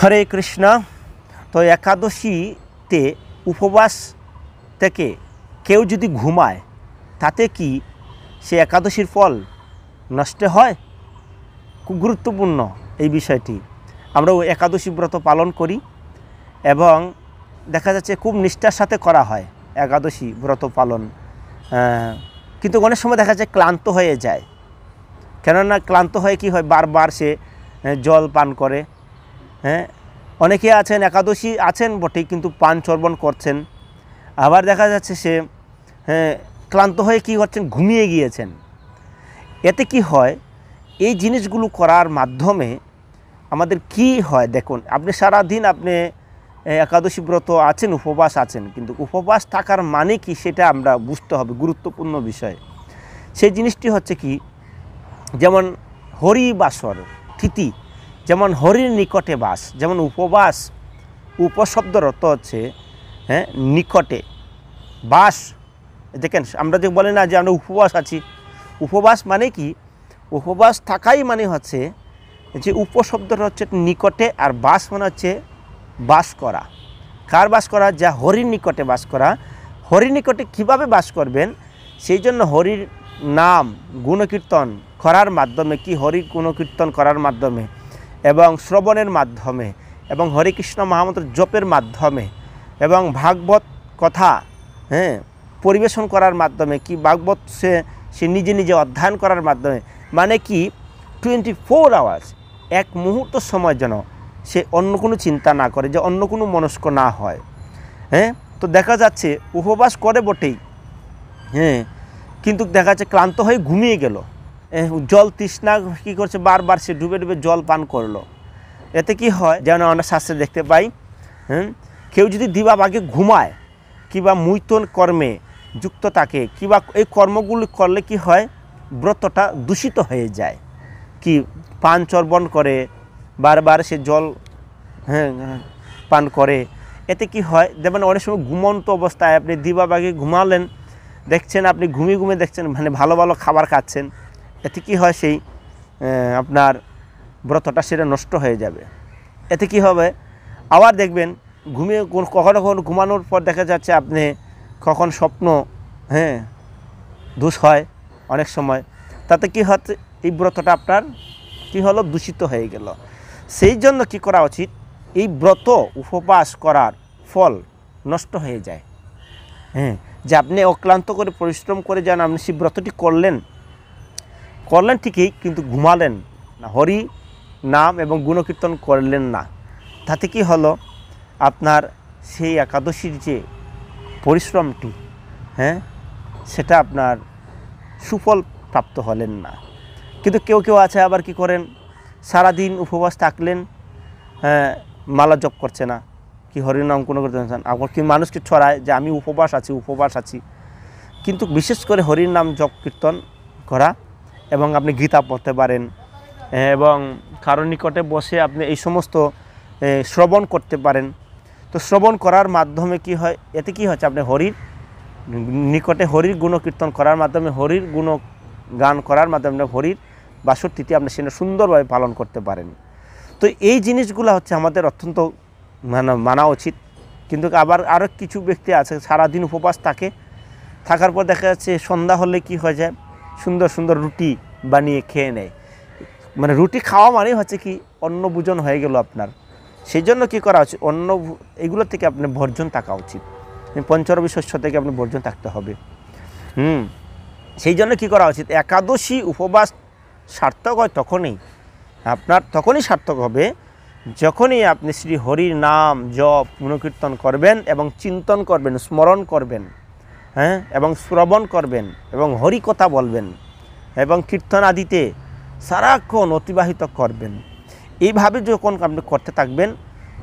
হরে কৃষ্ণ তো একাদশীতে উপবাস থেকে কেউ যদি ঘুমায় তাতে কি সে একাদশীর ফল নষ্ট হয় খুব গুরুত্বপূর্ণ এই বিষয়টি আমরাও একাদশী ব্রত পালন করি এবং দেখা যাচ্ছে খুব নিষ্ঠার সাথে করা হয় একাদশী ব্রত পালন কিন্তু অনেক সময় দেখা যায় ক্লান্ত হয়ে যায় কেননা ক্লান্ত হয়ে কি হয় বারবার সে জল পান করে হ্যাঁ অনেকে আছেন একাদশী আছেন বটে কিন্তু পান চর্বণ করছেন আবার দেখা যাচ্ছে সে হ্যাঁ ক্লান্ত হয়ে কি করছেন ঘুমিয়ে গিয়েছেন এতে কি হয় এই জিনিসগুলো করার মাধ্যমে আমাদের কি হয় দেখুন আপনি সারা দিন আপনি একাদশী ব্রত আছেন উপবাস আছেন কিন্তু উপবাস থাকার মানে কি সেটা আমরা বুঝতে হবে গুরুত্বপূর্ণ বিষয় সেই জিনিসটি হচ্ছে কি যেমন হরিবাসর থিতি যেমন হরির নিকটে বাস যেমন উপবাস উপশব্দ রত হচ্ছে হ্যাঁ নিকটে বাস দেখেন আমরা যে বলি না যে আমরা উপবাস আছি উপবাস মানে কি উপবাস থাকাই মানে হচ্ছে যে উপশব্দটা হচ্ছে নিকটে আর বাস মানে হচ্ছে বাস করা কার বাস করা যা হরির নিকটে বাস করা হরির নিকটে কিভাবে বাস করবেন সেই জন্য হরির নাম গুণকীর্তন করার মাধ্যমে কি হরি গুণকীর্তন করার মাধ্যমে এবং শ্রবণের মাধ্যমে এবং হরিকৃষ্ণ মহামন্ত্র জপের মাধ্যমে এবং ভাগবত কথা হ্যাঁ পরিবেশন করার মাধ্যমে কি ভাগবত সে সে নিজে নিজে অধ্যয়ন করার মাধ্যমে মানে কি টোয়েন্টি ফোর আওয়ার্স এক মুহূর্ত সময় যেন সে অন্য কোনো চিন্তা না করে যে অন্য কোনো মনস্ক না হয় হ্যাঁ তো দেখা যাচ্ছে উপবাস করে বটেই হ্যাঁ কিন্তু দেখা যাচ্ছে ক্লান্ত হয়ে ঘুমিয়ে গেল জল তৃষ্ণা কী করছে বারবার সে ডুবে ডুবে জল পান করলো এতে কি হয় যেন আমরা শাস্ত্রে দেখতে পাই হ্যাঁ কেউ যদি দিবাভাগে ঘুমায় কিবা মৈতন কর্মে যুক্ত থাকে কিবা এই কর্মগুলি করলে কি হয় ব্রতটা দূষিত হয়ে যায় কি পান চর্বণ করে বারবার সে জল হ্যাঁ পান করে এতে কি হয় যেমন অনেক সময় ঘুমন্ত অবস্থায় আপনি দিবাবাগে ঘুমালেন দেখছেন আপনি ঘুমিয়ে ঘুমিয়ে দেখছেন মানে ভালো ভালো খাবার খাচ্ছেন এতে কী হয় সেই আপনার ব্রতটা সেটা নষ্ট হয়ে যাবে এতে কি হবে আবার দেখবেন ঘুমিয়ে কখনো কখনো ঘুমানোর পর দেখা যাচ্ছে আপনি কখন স্বপ্ন হ্যাঁ দোষ হয় অনেক সময় তাতে কি হচ্ছে এই ব্রতটা আপনার কি হলো দূষিত হয়ে গেল সেই জন্য কি করা উচিত এই ব্রত উপবাস করার ফল নষ্ট হয়ে যায় হ্যাঁ যে আপনি অক্লান্ত করে পরিশ্রম করে যান আপনি সেই ব্রতটি করলেন করলেন ঠিকই কিন্তু ঘুমালেন না হরি নাম এবং গুণকীর্তন করলেন না তাতে কি হলো আপনার সেই একাদশীর যে পরিশ্রমটি হ্যাঁ সেটা আপনার সুফল প্রাপ্ত হলেন না কিন্তু কেউ কেউ আছে আবার কি করেন সারাদিন উপবাস থাকলেন হ্যাঁ মালা জপ করছে না কি হরিনাম কোনো করতে চান আবার কি মানুষকে ছড়ায় যে আমি উপবাস আছি উপবাস আছি কিন্তু বিশেষ করে হরির নাম জপ কীর্তন করা এবং আপনি গীতা পড়তে পারেন হ্যাঁ, এবং কারো নিকটে বসে আপনি এই সমস্ত শ্রবণ করতে পারেন তো শ্রবণ করার মাধ্যমে কি হয় এতে কি হচ্ছে আপনি হরির নিকটে হরির গুণ কীর্তন করার মাধ্যমে হরির গুণ গান করার মাধ্যমে হরির তিথি আপনি সেটা সুন্দরভাবে পালন করতে পারেন তো এই জিনিসগুলো হচ্ছে আমাদের অত্যন্ত মানা মানা উচিত কিন্তু আবার আরও কিছু ব্যক্তি আছে সারাদিন উপবাস থাকে থাকার পর দেখা যাচ্ছে সন্ধ্যা হলে কি হয়ে যায় সুন্দর সুন্দর রুটি বানিয়ে খেয়ে নেয় মানে রুটি খাওয়া মানেই হচ্ছে কি অন্ন হয়ে গেল আপনার সেই জন্য কী করা উচিত অন্য এগুলো থেকে আপনার বর্জন থাকা উচিত পঞ্চরবি শস্য থেকে আপনি বর্জন থাকতে হবে হুম সেই জন্য কী করা উচিত একাদশী উপবাস সার্থক হয় তখনই আপনার তখনই সার্থক হবে যখনই আপনি শ্রী হরির নাম জপ গুণকীর্তন করবেন এবং চিন্তন করবেন স্মরণ করবেন হ্যাঁ এবং শ্রবণ করবেন এবং হরি কথা বলবেন এবং কীর্তন আদিতে সারাক্ষণ অতিবাহিত করবেন এইভাবে যখন আপনি করতে থাকবেন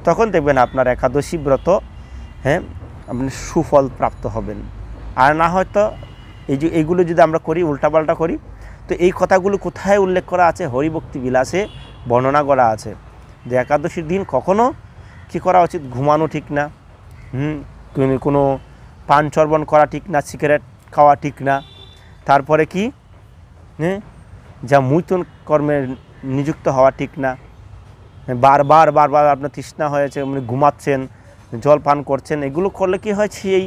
তখন দেখবেন আপনার একাদশী ব্রত হ্যাঁ আপনি সুফল প্রাপ্ত হবেন আর না হয়তো এই যে এইগুলো যদি আমরা করি উল্টাপাল্টা করি তো এই কথাগুলো কোথায় উল্লেখ করা আছে হরিভক্তি বিলাসে বর্ণনা করা আছে যে একাদশীর দিন কখনও কী করা উচিত ঘুমানো ঠিক না হুম কোনো পান চর্বণ করা ঠিক না সিগারেট খাওয়া ঠিক না তারপরে কি যা মুতন কর্মে নিযুক্ত হওয়া ঠিক না বারবার বারবার আপনার তৃষ্ণা হয়েছে আপনি ঘুমাচ্ছেন জল পান করছেন এগুলো করলে কি হয় সেই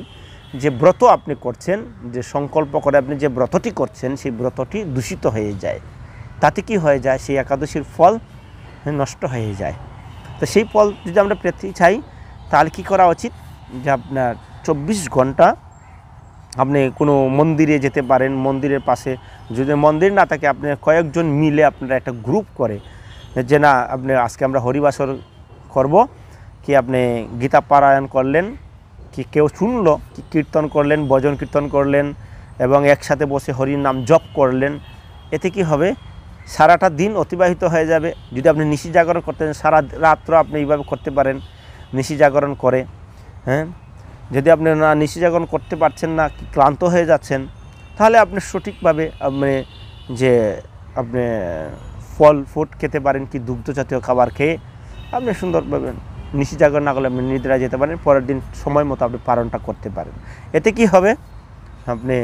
যে ব্রত আপনি করছেন যে সংকল্প করে আপনি যে ব্রতটি করছেন সেই ব্রতটি দূষিত হয়ে যায় তাতে কি হয়ে যায় সেই একাদশীর ফল নষ্ট হয়ে যায় তো সেই ফল যদি আমরা পেতে চাই তাহলে কী করা উচিত যে আপনার চব্বিশ ঘন্টা আপনি কোনো মন্দিরে যেতে পারেন মন্দিরের পাশে যদি মন্দির না থাকে আপনি কয়েকজন মিলে আপনারা একটা গ্রুপ করে যে না আপনি আজকে আমরা হরিবাসর করব কি আপনি গীতা পারায়ণ করলেন কি কেউ শুনলো কি কীর্তন করলেন ভজন কীর্তন করলেন এবং একসাথে বসে হরির নাম জপ করলেন এতে কি হবে সারাটা দিন অতিবাহিত হয়ে যাবে যদি আপনি নিশি জাগরণ করতেন সারা রাত্র আপনি এইভাবে করতে পারেন নিশি জাগরণ করে হ্যাঁ যদি আপনি না নিশিজাগরণ করতে পারছেন না কি ক্লান্ত হয়ে যাচ্ছেন তাহলে আপনি সঠিকভাবে আপনি যে আপনি ফল ফুট খেতে পারেন কি দুগ্ধ জাতীয় খাবার খেয়ে আপনি সুন্দরভাবে নিশিজাগরণ না করলে আপনি নিদ্রায় যেতে পারেন পরের দিন সময় মতো আপনি পালনটা করতে পারেন এতে কি হবে আপনি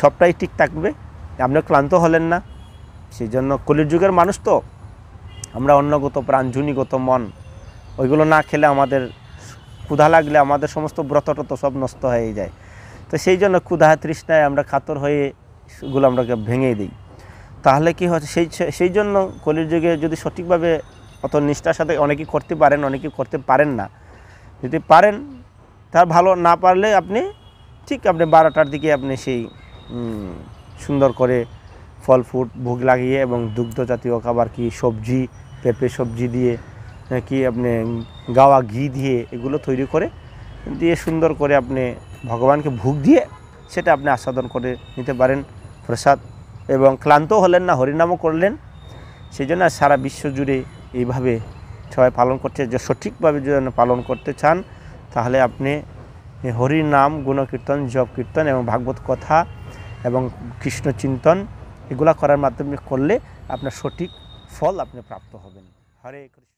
সবটাই ঠিক থাকবে আপনি ক্লান্ত হলেন না সেই জন্য কলির যুগের মানুষ তো আমরা অন্যগত প্রাণ জুনিগত মন ওইগুলো না খেলে আমাদের ক্ষুধা লাগলে আমাদের সমস্ত ব্রতটত সব নষ্ট হয়ে যায় তো সেই জন্য ক্ষুধা তৃষ্ণায় আমরা খাতর হয়ে সেগুলো আমরা ভেঙে দিই তাহলে কি হচ্ছে সেই সেই জন্য কলির যুগে যদি সঠিকভাবে অত নিষ্ঠার সাথে অনেকেই করতে পারেন অনেকেই করতে পারেন না যদি পারেন তার ভালো না পারলে আপনি ঠিক আপনি বারোটার দিকে আপনি সেই সুন্দর করে ফল ফুট ভোগ লাগিয়ে এবং দুগ্ধ জাতীয় খাবার কি সবজি পেঁপে সবজি দিয়ে হ্যাঁ, কি আপনি গাওয়া ঘি দিয়ে এগুলো তৈরি করে দিয়ে সুন্দর করে আপনি ভগবানকে ভোগ দিয়ে সেটা আপনি আস্বাদন করে নিতে পারেন প্রসাদ এবং ক্লান্ত হলেন না হরিনামও করলেন সেই জন্য সারা বিশ্ব জুড়ে এইভাবে সবাই পালন করছে যে সঠিকভাবে যদি পালন করতে চান তাহলে আপনি হরিনাম নাম গুণকীর্তন জপ কীর্তন এবং ভাগবত কথা এবং কৃষ্ণ চিন্তন এগুলা করার মাধ্যমে করলে আপনার সঠিক ফল আপনি প্রাপ্ত হবেন হরে কৃষ্ণ